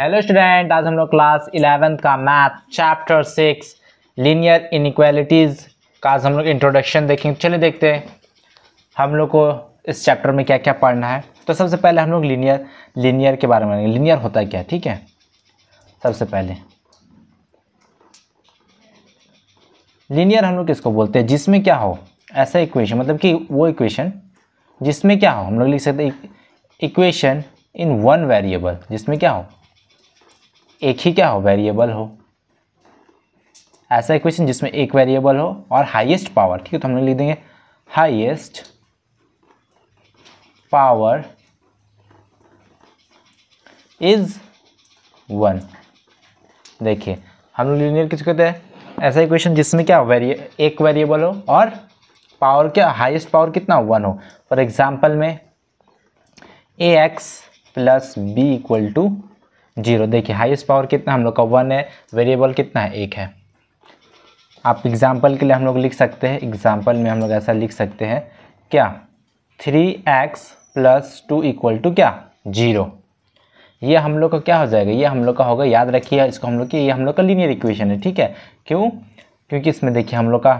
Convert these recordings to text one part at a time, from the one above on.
hello student आज हम लोग क्लास इलेवेंथ का math chapter six linear inequalities का आज हम लोग इंट्रोडक्शन देखेंगे चलिए देखते हैं हम लोग को इस चैप्टर में क्या क्या पढ़ना है तो सबसे पहले हम लोग लीनियर लीनियर के बारे में लीनियर होता है क्या ठीक है सबसे पहले लीनियर हम लोग किसको बोलते हैं जिसमें क्या हो ऐसा इक्वेशन मतलब कि वो इक्वेशन जिसमें क्या हो हम लोग लिख सकते इक्वेशन इन वन वेरिएबल जिसमें क्या हो एक ही क्या हो वेरिएबल हो ऐसा इक्वेशन जिसमें एक वेरिएबल हो और हाईएस्ट पावर ठीक है तो हम लोग लिख देंगे हाईएस्ट पावर इज वन देखिए हम लोग लीनियर किस कहते हैं ऐसा इक्वेशन जिसमें क्या वेरिए एक वेरिएबल हो और पावर क्या हाईएस्ट पावर कितना वन हो फॉर एग्जाम्पल में A x plus B equal to zero देखिए हाईएस्ट पावर कितना हम लोग का वन है वेरिएबल कितना है एक है आप एग्जांपल के लिए हम लोग लिख सकते हैं एग्जांपल में हम लोग ऐसा लिख सकते हैं क्या three x plus two equal to क्या जीरो ये हम लोग का क्या हो जाएगा ये हम लोग का होगा याद रखिए इसको हम लोग की ये हम लोग का लीनियर इक्वेशन है ठीक है क्यों क्योंकि इसमें देखिए हम लोग का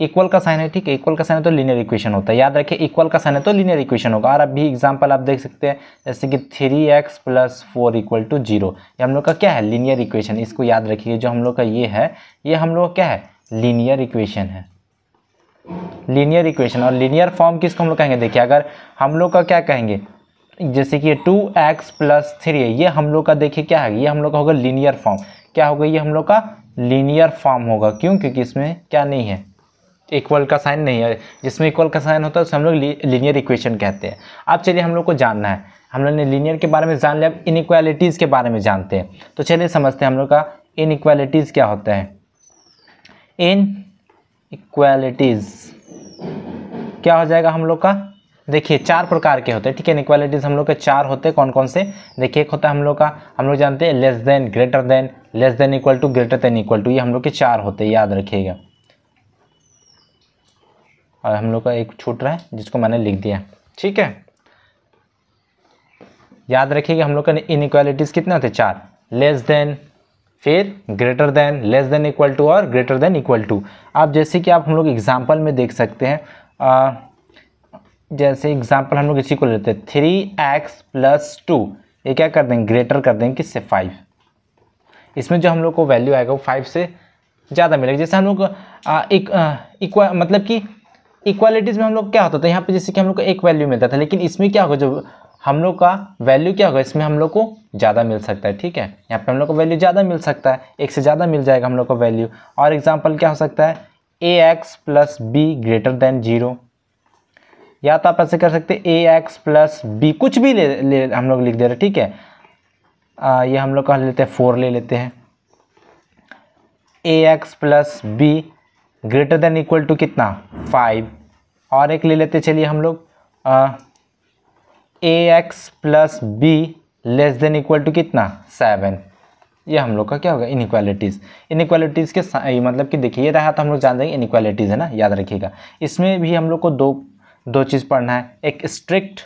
इक्वल का साइन है ठीक है इक्वल का साइन है तो लीनियर इक्वेशन होता है याद रखिए इक्वल का साइन है तो लीनियर इक्वेशन होगा और अभी एग्जांपल आप देख सकते हैं जैसे कि three x plus four equal to zero ये हम लोग का क्या है लीनियर इक्वेशन इसको याद रखिए जो हम लोग का ये है ये हम लोग क्या है लीनियर इक्वेशन है लीनियर इक्वेशन और लीनियर फॉर्म किसको हम लोग कहेंगे देखिए अगर हम लोग का क्या कहेंगे जैसे कि टू एक्स प्लस थ्री ये हम लोग का देखिए क्या है ये हम लोग का होगा लीनियर फॉर्म क्या होगा ये हम लोग का लीनियर फॉर्म होगा क्यों क्योंकि इसमें क्या नहीं है इक्वल का साइन नहीं है जिसमें इक्वल का साइन होता है उसे हम लोग लीनियर इक्वेशन कहते हैं अब चलिए हम लोग को जानना है हम लोग ने लीनियर के बारे में जान लिया अब इनक्वालिटीज़ के बारे में जानते हैं तो चलिए समझते हैं हम लोग का इनक्वालिटीज़ क्या होता है इन इक्वालिटीज़ क्या हो जाएगा हम लोग का देखिए चार प्रकार के होते हैं ठीक है इनक्वालिटीज़ हम लोग के चार होते हैं कौन कौन से देखिए एक होता है हम लोग का हम लोग जानते हैं less than greater than less than equal to greater than equal to ये हम लोग के चार होते हैं याद रखिएगा और हम लोग का एक छूट रहा है जिसको मैंने लिख दिया ठीक है याद रखिएगा हम लोग का इनक्वालिटीज़ कितने होते हैं चार लेस देन फिर greater than less than equal to और ग्रेटर देन इक्वल टू आप जैसे कि आप हम लोग एग्जाम्पल में देख सकते हैं आ, जैसे एग्जाम्पल हम लोग इसी को लेते हैं थ्री एक्स प्लस टू ये क्या कर देंगे ग्रेटर कर देंगे किससे फाइव इसमें जो हम लोग को वैल्यू आएगा वो फाइव से ज़्यादा मिलेगा जैसे हम लोग एक इक्वा मतलब कि इक्वालिटीज़ में हम लोग क्या होता था यहाँ पे जैसे कि हम लोग को एक वैल्यू मिलता था लेकिन इसमें क्या होगा जो हम लोग का वैल्यू क्या होगा इसमें हम लोग को ज़्यादा मिल सकता है ठीक है यहाँ पे हम लोग को वैल्यू ज़्यादा मिल सकता है एक से ज़्यादा मिल जाएगा हम लोग को वैल्यू और एग्जाम्पल क्या हो सकता है a x plus b greater than zero या तो आप ऐसे कर सकते ए एक्स प्लस बी कुछ भी ले, ले हम लोग लिख दे रहे ठीक है आ, ये हम लोग कह लेते हैं फोर ले लेते हैं a x plus b greater than equal to कितना फाइव और एक ले लेते चलिए हम लोग a x plus b less than equal to कितना सेवन ये हम लोग का क्या होगा इनक्वालिटीज़ इनक्वालिटीज़ के मतलब कि देखिए ये रहा तो हम लोग जान जाएंगे इनक्वालिटीज़ है ना याद रखिएगा इसमें भी हम लोग को दो दो चीज़ पढ़ना है एक स्ट्रिक्ट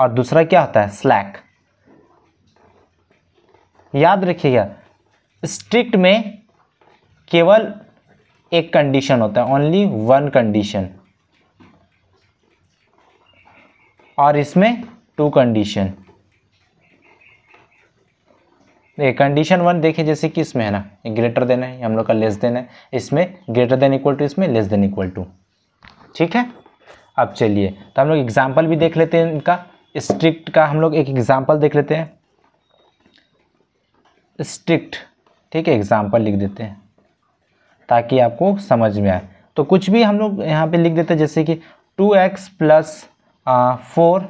और दूसरा क्या होता है स्लैक याद रखिएगा स्ट्रिक्ट में केवल एक कंडीशन होता है ओनली वन कंडीशन और इसमें टू कंडीशन कंडीशन वन देखिए जैसे कि इसमें है ना ग्रेटर देन है हम लोग का लेस देन है इसमें ग्रेटर देन इक्वल टू इसमें लेस देन इक्वल टू ठीक है अब चलिए तो हम लोग एग्जाम्पल भी देख लेते हैं इनका स्ट्रिक्ट का हम लोग एक एग्जाम्पल देख लेते हैं स्ट्रिक्ट ठीक है एग्जाम्पल लिख देते हैं ताकि आपको समझ में आए तो कुछ भी हम लोग यहाँ पे लिख देते हैं जैसे कि टू एक्स प्लस फोर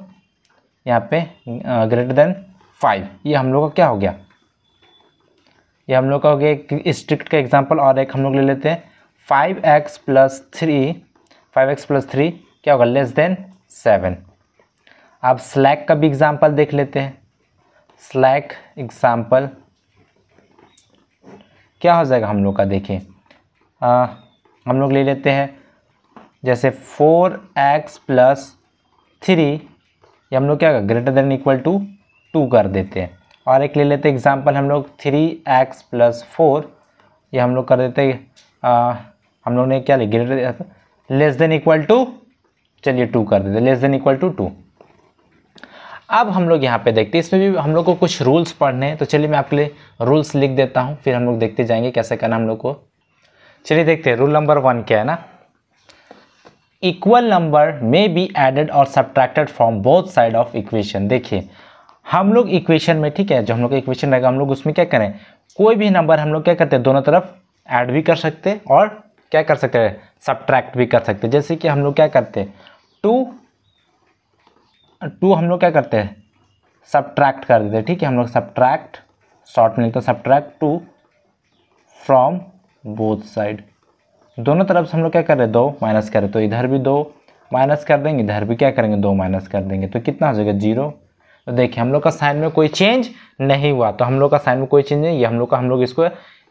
यहाँ पे ग्रेटर देन फाइव ये हम लोग का क्या हो गया ये हम लोग का हो गया एक स्ट्रिक्ट का एग्जाम्पल और एक हम लोग ले लेते हैं five x plus three five x plus three क्या होगा लेस देन सेवन आप स्लैक का भी एग्जाम्पल देख लेते हैं स्लैक एग्जाम्पल क्या हो जाएगा हम लोग का देखिए हम लोग ले लेते हैं जैसे फोर एक्स प्लस थ्री ये हम लोग क्या greater than equal to two कर देते हैं और एक ले लेते हैं एग्जाम्पल हम लोग थ्री एक्स प्लस फोर ये हम लोग कर देते हैं हम लोग ने क्या लिया greater less than equal to चलिए टू कर देते less than equal to two अब हम लोग यहाँ पे देखते हैं इसमें भी हम लोग को कुछ रूल्स पढ़ने हैं तो चलिए मैं आपके लिए रूल्स लिख देता हूँ फिर हम लोग देखते जाएंगे कैसे करना हम लोग को चलिए देखते हैं रूल नंबर वन क्या है ना इक्वल नंबर में बी एडेड और subtracted from both side of equation देखिए हम लोग इक्वेशन में ठीक है जो हम लोग का इक्वेशन रहेगा हम लोग उसमें क्या करें कोई भी नंबर हम लोग क्या करते हैं दोनों तरफ ऐड भी कर सकते और क्या कर सकते हैं सब्ट्रैक्ट भी कर सकते जैसे कि हम लोग क्या करते हैं टू टू हम लोग क्या करते हैं सब्ट्रैक्ट कर देते हैं ठीक है हम लोग सब्ट्रैक्ट शॉर्ट में लिखते हैं subtract two from both side दोनों तरफ से हम लोग क्या कर रहे हैं दो माइनस कर रहे तो इधर भी दो माइनस कर देंगे इधर भी क्या करेंगे दो माइनस कर देंगे तो कितना हो जाएगा जीरो तो देखिए हम लोग का साइन में कोई चेंज नहीं हुआ तो हम लोग का साइन में कोई चेंज नहीं ये हम लोग का हम लोग इसको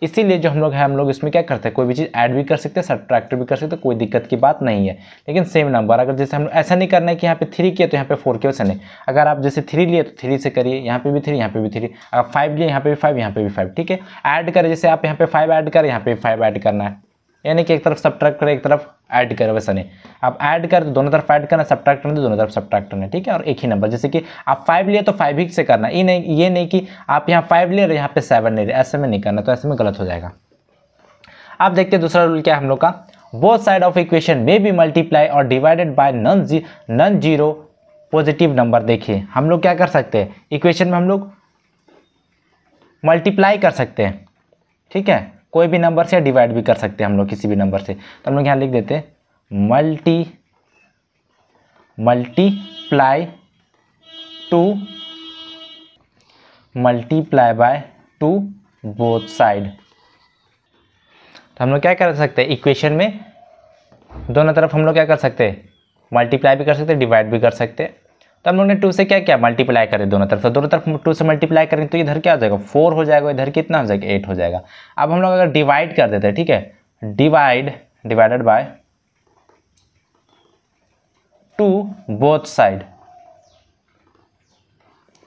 इसीलिए जो हम लोग हैं हम लोग इसमें क्या करते हैं कोई भी चीज़ ऐड भी कर सकते हैं सब्ट्रैक्ट भी कर सकते हैं कोई दिक्कत की बात नहीं है लेकिन सेम नंबर अगर जैसे हम ऐसा नहीं करना है कि यहाँ पे थ्री किया तो यहाँ पे फोर क्यों से नहीं अगर आप जैसे थ्री लिए तो थ्री से करिए यहाँ पे भी थ्री यहाँ पे भी थ्री अगर फाइव लिए यहाँ पे भी फाइव यहाँ पे भी फाइव ठीक है ऐड करें जैसे आप यहाँ पे फाइव ऐड करें यहाँ पे फाइव ऐड करना है यानी कि एक तरफ सब्ट्रैक्ट करें एक तरफ ऐड करें वैसा नहीं आप ऐड कर दोनों तरफ ऐड करना सब्ट्रैक्ट करना दोनों तरफ सब्ट्रैक्ट करना ठीक है और एक ही नंबर जैसे कि आप फाइव लिए तो फाइव ही से करना ये नहीं ये नहीं कि आप यहाँ फाइव ले रहे यहाँ पे सेवन ले रहे ऐसे में नहीं करना तो ऐसे में गलत हो जाएगा आप देखते हैं दूसरा रूल क्या है हम लोग का बोथ साइड ऑफ इक्वेशन में बी मल्टीप्लाई और डिवाइडेड बाय नन जी नन जीरो पॉजिटिव नंबर देखिए हम लोग क्या कर सकते हैं इक्वेशन में हम लोग मल्टीप्लाई कर सकते हैं ठीक है कोई भी नंबर से डिवाइड भी कर सकते हैं हम लोग किसी भी नंबर से तो हम लोग यहाँ लिख देते multi multiply two multiply by two both side तो हम लोग क्या कर सकते हैं इक्वेशन में दोनों तरफ हम लोग क्या कर सकते हैं मल्टीप्लाई भी कर सकते हैं डिवाइड भी कर सकते हैं तो हम लोग ने टू से क्या क्या मल्टीप्लाई करें दोनों तरफ से तो दोनों तरफ टू से मल्टीप्लाई करेंगे तो इधर क्या हो जाएगा फोर हो जाएगा इधर कितना हो जाएगा एट हो जाएगा अब हम लोग अगर डिवाइड कर देते हैं ठीक है divide divided by two both side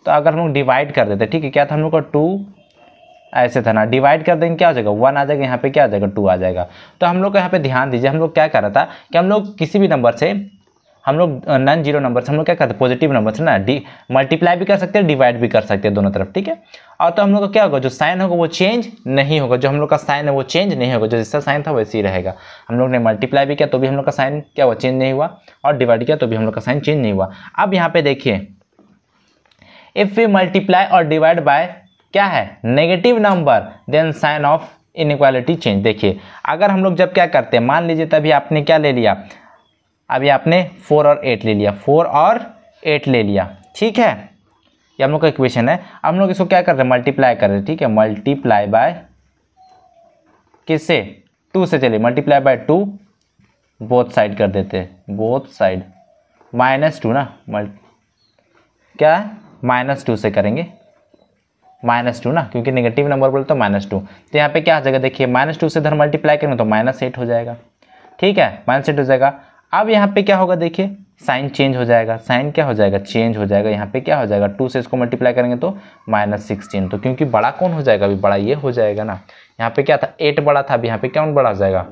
तो अगर हम लोग डिवाइड कर देते ठीक है क्या था हम लोग का टू ऐसे था ना डिवाइड कर देंगे क्या हो जाएगा वन आ जाएगा यहाँ पे क्या आ जाएगा टू आ जाएगा तो हम लोग को यहाँ पे ध्यान दीजिए हम लोग क्या कर रहा था कि हम लोग किसी भी नंबर से हम लोग नॉन जीरो नंबर से हम लोग क्या करते हैं पॉजिटिव नंबर से ना डी मल्टीप्लाई भी कर सकते हैं डिवाइड भी कर सकते हैं दोनों तरफ ठीक है और तो हम लोग का क्या होगा जो साइन होगा वो चेंज नहीं होगा जो हम लोग का साइन है वो चेंज नहीं होगा जो जिसका साइन था वैसे ही रहेगा हम लोग ने मल्टीप्लाई भी किया तो भी हम लोग का साइन क्या हुआ चेंज नहीं हुआ और डिवाइड किया तो भी हम लोग का साइन चेंज नहीं हुआ अब यहाँ पे देखिए इफ़ वी मल्टीप्लाई और डिवाइड बाय क्या है negative number then sign of inequality change देखिए अगर हम लोग जब क्या करते हैं मान लीजिए तभी आपने क्या ले लिया अभी आपने फोर और एट ले लिया फोर और एट ले लिया ठीक है ये हम लोग का इक्वेशन है हम लोग इसको क्या कर रहे हैं मल्टीप्लाई कर रहे हैं ठीक है मल्टीप्लाई बाय किससे टू से चलिए multiply by two both side कर देते हैं बोथ साइड माइनस टू ना मल्टी क्या है माइनस टू से करेंगे माइनस टू ना क्योंकि नेगेटिव नंबर बोले तो माइनस टू तो यहाँ पे क्या हो जाएगा देखिए माइनस टू से इधर मल्टीप्लाई करेंगे तो माइनस एट हो जाएगा ठीक है माइनस एट हो जाएगा अब यहाँ पे क्या होगा देखिए साइन चेंज हो जाएगा साइन क्या हो जाएगा चेंज हो जाएगा यहाँ पे क्या हो जाएगा टू से इसको मल्टीप्लाई करेंगे तो माइनस सिक्सटीन तो क्योंकि बड़ा कौन हो जाएगा अभी बड़ा ये हो जाएगा ना यहाँ पे क्या था एट बड़ा था अभी यहाँ पे कौन बड़ा हो जाएगा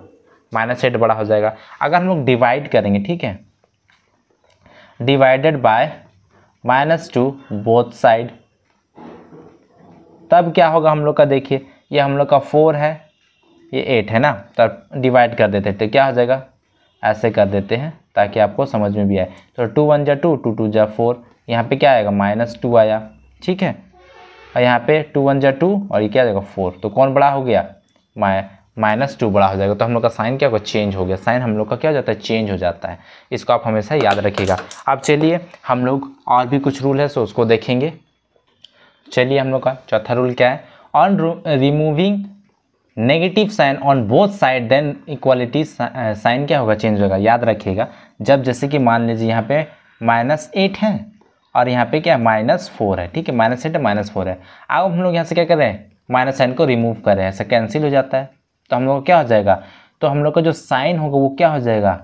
माइनस एट बड़ा हो जाएगा अगर हम लोग डिवाइड करेंगे ठीक है divided by minus two both side तब क्या होगा हम लोग का देखिए ये हम लोग का फोर है ये एट है ना तब तो डिवाइड कर देते तो क्या हो जाएगा ऐसे कर देते हैं ताकि आपको समझ में भी आए तो टू वन जा टू टू टू जा फोर यहाँ पे क्या आएगा माइनस टू आया ठीक है और यहाँ पे टू वन जा टू और ये क्या आ जाएगा फोर तो कौन बड़ा हो गया माया माइनस टू बड़ा हो जाएगा तो हम लोग का साइन क्या होगा चेंज हो गया साइन हम लोग का क्या हो जाता है चेंज हो जाता है इसको आप हमेशा याद रखिएगा अब चलिए हम लोग और भी कुछ रूल है सो उसको देखेंगे चलिए हम लोग का चौथा रूल क्या है on removing negative sign on both side then equality sign क्या होगा चेंज होगा याद रखिएगा जब जैसे कि मान लीजिए यहाँ पे माइनस एट है और यहाँ पे क्या है माइनस फोर है ठीक है माइनस एट है माइनस फोर है अब हम लोग यहाँ से क्या करें माइनस साइन को रिमूव करें ऐसा कैंसिल हो जाता है तो हम लोग क्या हो जाएगा तो हम लोग का जो साइन होगा वो क्या हो जाएगा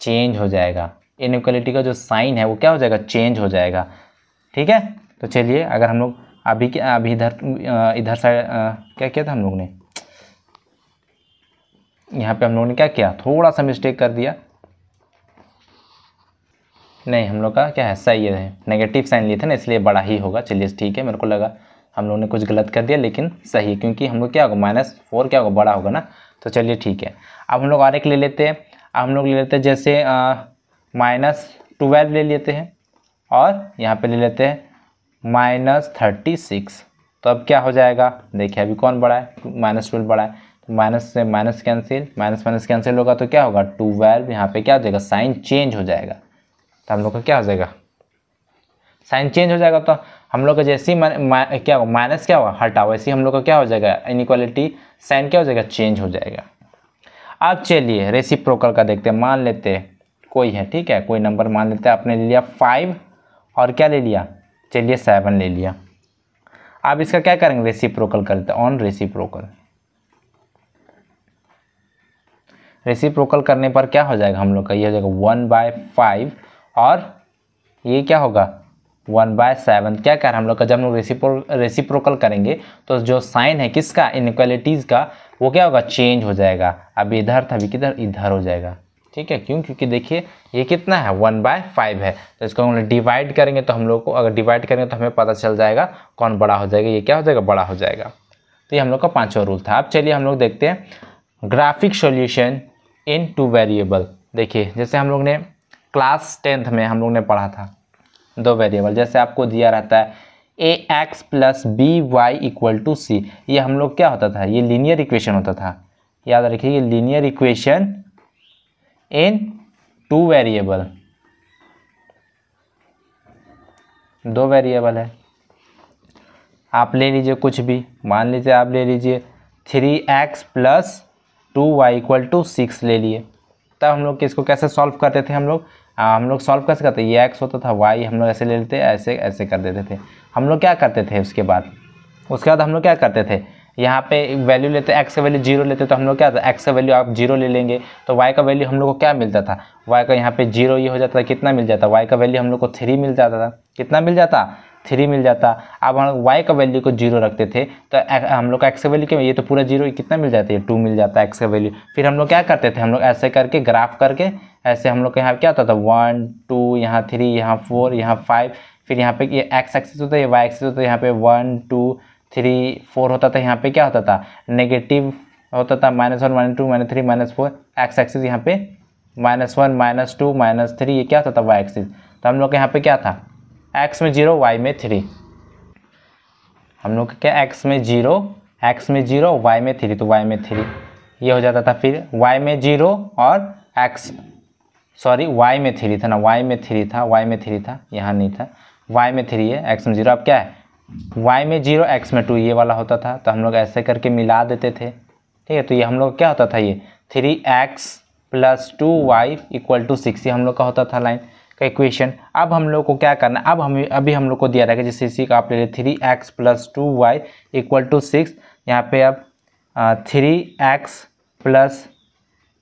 चेंज हो जाएगा इनक्वलिटी का जो साइन है वो क्या हो जाएगा चेंज हो जाएगा ठीक है तो चलिए अगर हम लोग अभी के अभी इधर इधर साइड क्या किया था हम लोग ने यहाँ पे हम लोगों ने क्या किया थोड़ा सा मिस्टेक कर दिया नहीं हम लोग का क्या है सही है नेगेटिव साइन लिए थे ना इसलिए बड़ा ही होगा चलिए ठीक है मेरे को लगा हम लोगों ने कुछ गलत कर दिया लेकिन सही है क्योंकि हम लोग क्या होगा माइनस फोर क्या होगा बड़ा होगा ना तो चलिए ठीक है अब हम लोग आर एक ले लेते हैं अब हम लोग ले लेते हैं जैसे माइनस ट्वेल्व ले लेते हैं और यहाँ पर ले लेते हैं माइनस थर्टी सिक्स तो अब क्या हो जाएगा देखिए अभी कौन बड़ा है माइनस ट्वेल्व बड़ा है माइनस से minus cancel minus minus cancel होगा तो क्या होगा ट्वेल्व यहाँ पे क्या हो जाएगा साइन चेंज हो जाएगा तो हम लोग का क्या हो जाएगा साइन चेंज हो जाएगा तो हम लोग का जैसे ही क्या होगा माइनस क्या हुआ हटाओ ऐसे हम लोग का क्या हो जाएगा इनक्वालिटी साइन क्या हो जाएगा चेंज हो जाएगा अब चलिए रेसिप्रोकल का देखते हैं मान लेते हैं कोई है ठीक है कोई नंबर मान लेते हैं आपने ले लिया फाइव और क्या ले लिया चलिए सेवन ले लिया आप इसका क्या करेंगे प्रोकल करते हैं ऑन प्रोकल रेसिप्रोकल करने पर क्या हो जाएगा हम लोग का ये हो जाएगा वन बाय फाइव और ये क्या होगा वन बाय सेवन क्या कह है हम लोग का जब हम लोग रेसिप्रो रेसिप्रोकल करेंगे तो जो साइन है किसका इनक्वालिटीज़ का वो क्या होगा चेंज हो जाएगा अब इधर था अभी किधर इधर हो जाएगा ठीक है क्यों क्योंकि देखिए ये कितना है वन बाय फाइव है तो इसको हम लोग डिवाइड करेंगे तो हम लोग को अगर डिवाइड करेंगे तो हमें पता चल जाएगा कौन बड़ा हो जाएगा ये क्या हो जाएगा बड़ा हो जाएगा तो ये हम लोग का पाँचवा रूल था अब चलिए हम लोग देखते हैं graphic solution in two variable देखिए जैसे हम लोग ने क्लास टेंथ में हम लोग ने पढ़ा था दो वेरिएबल जैसे आपको दिया रहता है a x plus b y equal to c ये हम लोग क्या होता था ये लीनियर इक्वेशन होता था याद रखिए ये linear equation in two variable दो वेरिएबल है आप ले लीजिए कुछ भी मान लीजिए आप ले लीजिए three x plus two y equal to six ले लिए तब हम लोग इसको कैसे सॉल्व करते थे हम लोग आ, हम लोग सॉल्व कैसे करते ये एक्स होता था वाई हम लोग ऐसे ले लेते ऐसे ऐसे कर देते थे हम लोग क्या करते थे उसके बाद उसके बाद हम लोग क्या करते थे यहाँ पे वैल्यू लेते एक्स का वैल्यू जीरो लेते तो हम लोग क्या था एक्स का वैल्यू आप जीरो ले लेंगे तो वाई का वैल्यू हम लोग को क्या मिलता था वाई का यहाँ पे जीरो ये हो जाता था कितना मिल जाता वाई का वैल्यू हम लोग को थ्री मिल जाता था कितना मिल जाता थ्री मिल जाता अब हम वाई का वैल्यू को जीरो रखते थे तो हम लोग का एक्स का वैल्यू क्या ये तो पूरा जीरो कितना मिल जाता है टू मिल जाता है एक्स का वैल्यू फिर हम लोग क्या करते थे हम लोग ऐसे करके ग्राफ करके ऐसे हम लोग के यहाँ क्या होता था वन टू यहाँ थ्री यहाँ फोर यहाँ फाइव फिर यहाँ पे ये एक्स एक्सिस होता है ये वाई एक्सेस होता है यहाँ पे वन टू थ्री फोर होता था यहाँ पे क्या होता था नेगेटिव होता था minus one minus two minus three minus four x axis यहाँ पे minus one minus two minus three ये क्या होता था वाई एक्सिस तो हम लोग के यहाँ पे क्या था एक्स में जीरो वाई में थ्री हम लोग क्या एक्स में जीरो एक्स में जीरो वाई में थ्री तो वाई में थ्री ये हो जाता था फिर वाई में जीरो और एक्स सॉरी वाई में थ्री था ना वाई में थ्री था वाई में थ्री था यहाँ नहीं था वाई में थ्री है एक्स में जीरो अब क्या है वाई में जीरो एक्स में टू ये वाला होता था तो हम लोग ऐसे करके मिला देते थे ठीक है तो ये हम लोग क्या होता था ये three x plus two y equal to six ये हम लोग का होता था लाइन का इक्वेशन अब हम लोग को क्या करना अब हम अभी हम लोग को दिया रहेगा जैसे इसी का आप ले रहे three x plus two y equal to six यहाँ पे अब three x plus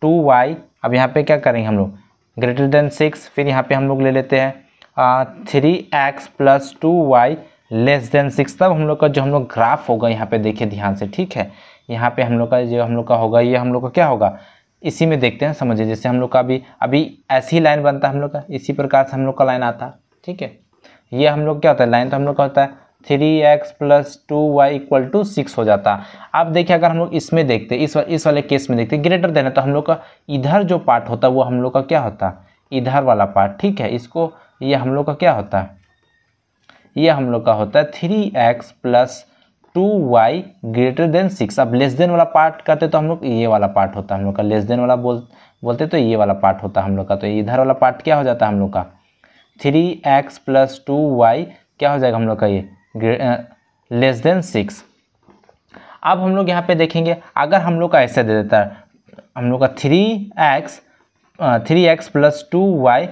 two y अब यहाँ पे क्या करेंगे हम लोग ग्रेटर देन सिक्स फिर यहाँ पे हम लोग ले लेते हैं three x plus two y less than six तब हम लोग का जो हम लोग ग्राफ होगा यहाँ पे देखिए ध्यान से ठीक है यहाँ पे हम लोग का जो हम लोग का होगा ये हम लोग का क्या होगा इसी में देखते हैं समझिए जैसे हम लोग का अभी अभी ऐसी लाइन बनता है हम लोग का इसी प्रकार से हम लोग का लाइन आता है ठीक है ये हम लोग क्या होता है लाइन तो हम लोग का होता है three x plus two y equal to six हो जाता अब देखिए अगर हम लोग इसमें देखते इस वाले इस वाले केस में देखते ग्रेटर देना तो हम लोग का इधर जो पार्ट होता है वो हम लोग का क्या होता इधर वाला पार्ट ठीक है इसको ये हम लोग का क्या होता है ये हम लोग का होता है three x plus two y greater than six अब लेस देन वाला पार्ट करते तो हम लोग ये वाला पार्ट होता है हम लोग का लेस देन वाला बोल बोलते तो ये वाला पार्ट होता है हम लोग का तो इधर वाला पार्ट क्या हो जाता है हम लोग का three x plus two y क्या हो जाएगा हम लोग का ये लेस देन सिक्स अब हम लोग यहाँ पे देखेंगे अगर हम लोग का ऐसा दे देता है हम लोग का three x three x plus two y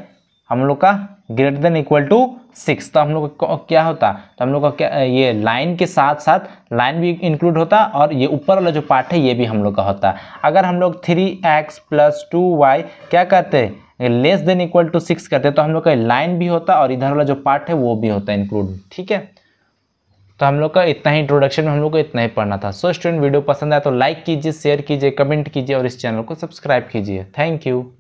हम लोग का greater than equal to six तो हम लोग का क्या होता तो हम लोग का क्या ये लाइन के साथ साथ लाइन भी इंक्लूड होता और ये ऊपर वाला जो पार्ट है ये भी हम लोग का होता अगर हम लोग three x plus two y क्या करते less than equal to six करते तो हम लोग का लाइन भी होता और इधर वाला जो पार्ट है वो भी होता इंक्लूड ठीक है तो हम लोग का इतना ही इंट्रोडक्शन में हम लोग को इतना ही पढ़ना था सो स्टूडेंट वीडियो पसंद आया तो लाइक कीजिए शेयर कीजिए कमेंट कीजिए और इस चैनल को सब्सक्राइब कीजिए थैंक यू